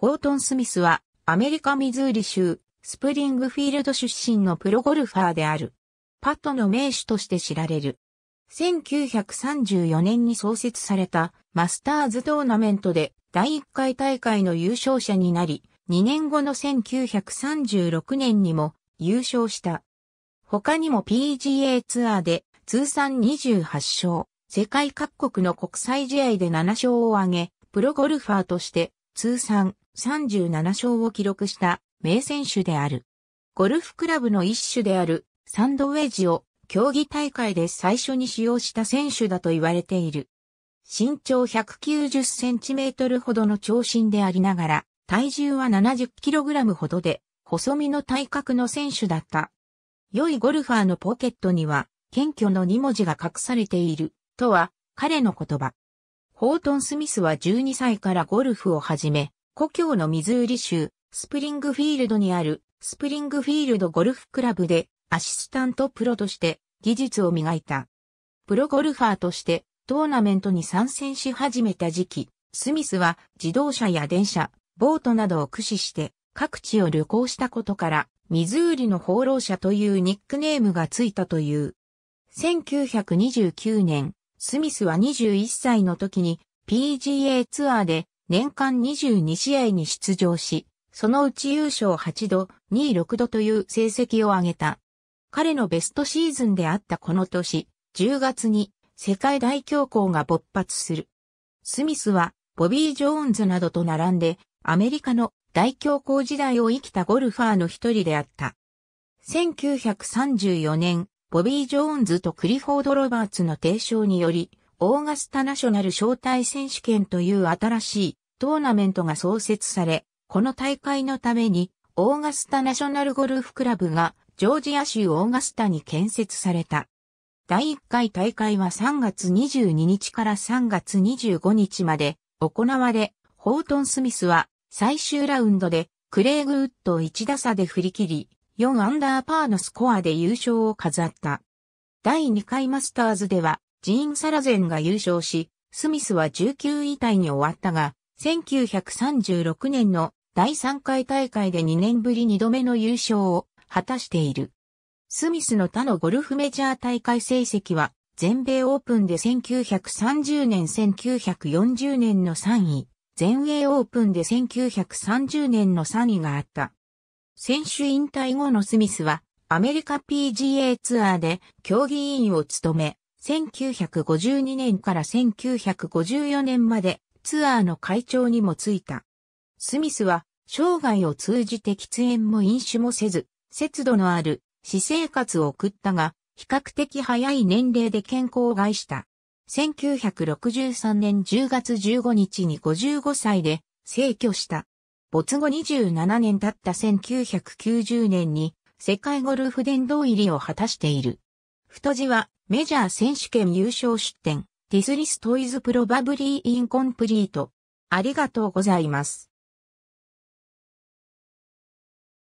ホートン・スミスは、アメリカ・ミズーリ州、スプリングフィールド出身のプロゴルファーである。パットの名手として知られる。1934年に創設されたマスターズトーナメントで第1回大会の優勝者になり、2年後の1936年にも優勝した。他にも PGA ツアーで通算28勝、世界各国の国際試合で7勝を挙げ、プロゴルファーとして通算37勝を記録した名選手である。ゴルフクラブの一種であるサンドウェッジを競技大会で最初に使用した選手だと言われている。身長1 9 0センチメートルほどの長身でありながら、体重は 70kg ほどで、細身の体格の選手だった。良いゴルファーのポケットには、謙虚の2文字が隠されている、とは、彼の言葉。ホートン・スミスは12歳からゴルフを始め、故郷のミズーリ州、スプリングフィールドにある、スプリングフィールドゴルフクラブで、アシスタントプロとして、技術を磨いた。プロゴルファーとして、トーナメントに参戦し始めた時期、スミスは自動車や電車、ボートなどを駆使して各地を旅行したことから、ミズーリの放浪者というニックネームがついたという。1929年、スミスは21歳の時に PGA ツアーで年間22試合に出場し、そのうち優勝8度、2位6度という成績を挙げた。彼のベストシーズンであったこの年、10月に世界大恐慌が勃発する。スミスはボビー・ジョーンズなどと並んでアメリカの大恐慌時代を生きたゴルファーの一人であった。1934年、ボビー・ジョーンズとクリフォード・ロバーツの提唱により、オーガスタナショナル招待選手権という新しいトーナメントが創設され、この大会のために、オーガスタナショナルゴルフクラブが、ジョージア州オーガスタに建設された。第1回大会は3月22日から3月25日まで行われ、ホートン・スミスは最終ラウンドでクレイグウッドを1打差で振り切り、4アンダーパーのスコアで優勝を飾った。第2回マスターズでは、ジーン・サラゼンが優勝し、スミスは19位タイに終わったが、1936年の第3回大会で2年ぶり2度目の優勝を果たしている。スミスの他のゴルフメジャー大会成績は、全米オープンで1930年1940年の3位、全英オープンで1930年の3位があった。選手引退後のスミスは、アメリカ PGA ツアーで競技委員を務め、1952年から1954年までツアーの会長にもついた。スミスは生涯を通じて喫煙も飲酒もせず、節度のある私生活を送ったが、比較的早い年齢で健康を害した。1963年10月15日に55歳で逝去した。没後27年経った1990年に世界ゴルフ殿堂入りを果たしている。太字はメジャー選手権優勝出典、This list is probably incomplete. ありがとうございます。